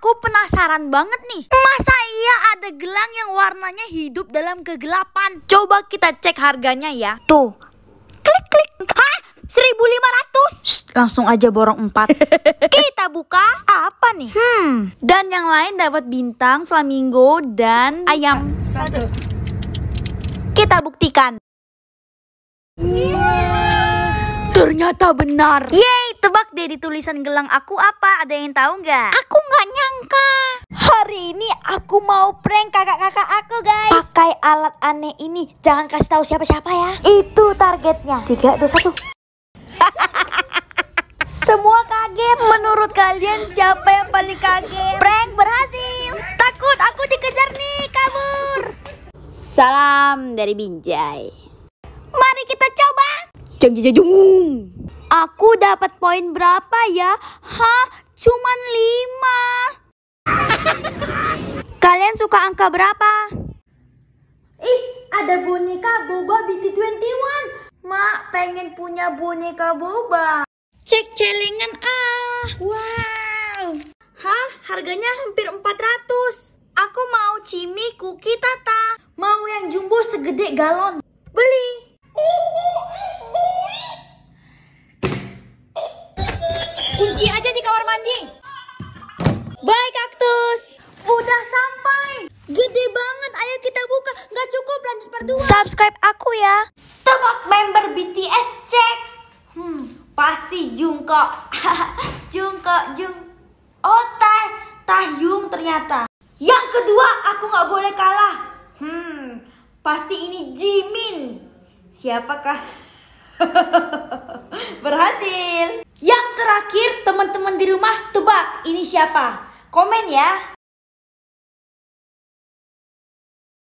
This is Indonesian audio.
Aku penasaran banget nih. Masa iya ada gelang yang warnanya hidup dalam kegelapan? Coba kita cek harganya ya. Tuh. Klik klik. Hah? 1500. Shh, langsung aja borong 4. kita buka apa nih? Hmm. Dan yang lain dapat bintang, flamingo dan ayam. Satu. Kita buktikan. Wow, iya. Ternyata benar. Yeay deh di tulisan gelang aku apa? Ada yang tahu nggak? Aku nggak nyangka. Hari ini aku mau prank kakak-kakak aku guys. Pakai alat aneh ini, jangan kasih tahu siapa-siapa ya. Itu targetnya. Tiga, dua, satu. Semua kaget. Menurut kalian siapa yang paling kaget? Prank berhasil. Takut aku dikejar nih, kabur. Salam dari Binjai. Mari kita coba. Jeng jeng jeng. Aku dapat poin berapa ya? Hah, cuman lima. Kalian suka angka berapa? Ih, ada boneka boba BT21. Mak, pengen punya boneka boba. Cek celengan ah. Wow. Hah, harganya hampir 400. Aku mau cimi kuki tata. Mau yang jumbo segede galon. Cuci aja di kamar mandi. Bye kaktus. Udah sampai. Gede banget, ayo kita buka. Gak cukup lanjut part Subscribe aku ya. Tebak member BTS cek. Hmm, pasti Jungkook. Jungkook, Jung. Oh, Tae, Taehyung ternyata. Yang kedua, aku nggak boleh kalah. Hmm, pasti ini Jimin. Siapakah? Berhasil ini siapa? Komen ya.